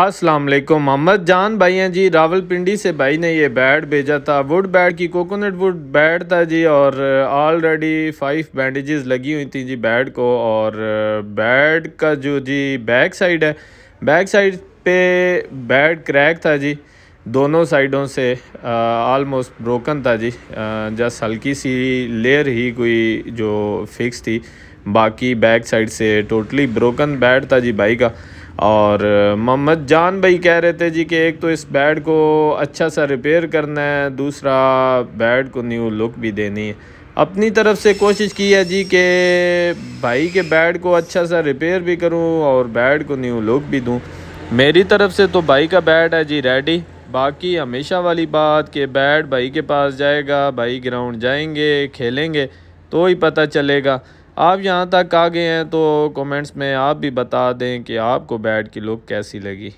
अस्सलाम वालेकुम मोहम्मद जान भाई हैं जी रावलपिंडी से भाई ने ये बैड भेजा था वुड बैड की कोकोनट वुड बैड था जी और ऑलरेडी फाइव बैंडेजेस लगी हुई थी जी बैड को और बैड का जो जी बैक साइड है बैक साइड पे बैड क्रैक था जी दोनों साइडों से आलमोस्ट ब्रोकन था जी जस्ट हल्की सी लेयर ही कोई जो फिक्स थी बाकी बैक साइड से टोटली ब्रोकन बैड था जी भाई का और मोहम्मद जान भाई कह रहे थे जी कि एक तो इस बेड को अच्छा सा रिपेयर करना है दूसरा बेड को न्यू लुक भी देनी है अपनी तरफ से कोशिश की है जी कि भाई के बेड को अच्छा सा रिपेयर भी करूं और बेड को न्यू लुक भी दूं मेरी तरफ से तो भाई का बेड है जी रेडी बाकी हमेशा वाली बात कि बेड भाई के पास जाएगा भाई ग्राउंड जाएंगे खेलेंगे तो ही पता चलेगा आप यहाँ तक आ गए हैं तो कमेंट्स में आप भी बता दें कि आपको बैट की लुक कैसी लगी